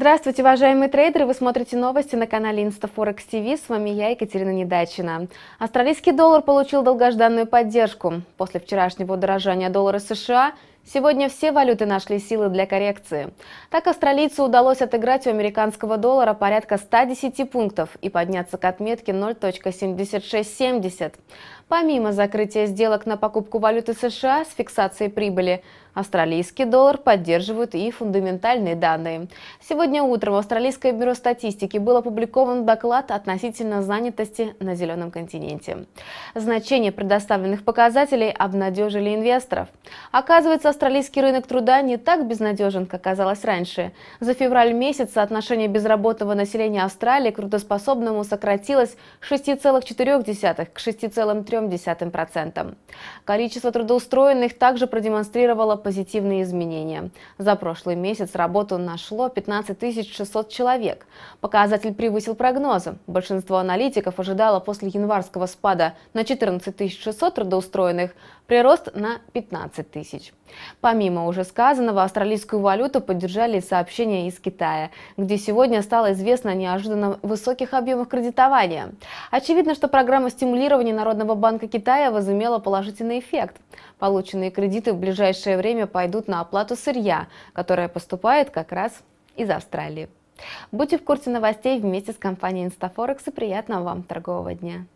Здравствуйте, уважаемые трейдеры! Вы смотрите новости на канале InstaForex TV. С вами я, Екатерина Недачина. Австралийский доллар получил долгожданную поддержку. После вчерашнего удорожания доллара США Сегодня все валюты нашли силы для коррекции. Так австралийцу удалось отыграть у американского доллара порядка 110 пунктов и подняться к отметке 0.7670. Помимо закрытия сделок на покупку валюты США с фиксацией прибыли, Австралийский доллар поддерживают и фундаментальные данные. Сегодня утром в Австралийское бюро статистики был опубликован доклад относительно занятости на зеленом континенте. Значение предоставленных показателей обнадежили инвесторов. Оказывается, австралийский рынок труда не так безнадежен, как казалось раньше. За февраль месяц соотношение безработного населения Австралии к трудоспособному сократилось с 6,4 к 6,3%. Количество трудоустроенных также продемонстрировало позитивные изменения. За прошлый месяц работу нашло 15 600 человек. Показатель превысил прогнозы. Большинство аналитиков ожидало после январского спада на 14 600 трудоустроенных прирост на 15 тысяч. Помимо уже сказанного, австралийскую валюту поддержали сообщения из Китая, где сегодня стало известно о неожиданно высоких объемах кредитования. Очевидно, что программа стимулирования Народного банка Китая возымела положительный эффект. Полученные кредиты в ближайшее время пойдут на оплату сырья, которое поступает как раз из Австралии. Будьте в курсе новостей вместе с компанией InstaForex и приятного вам торгового дня!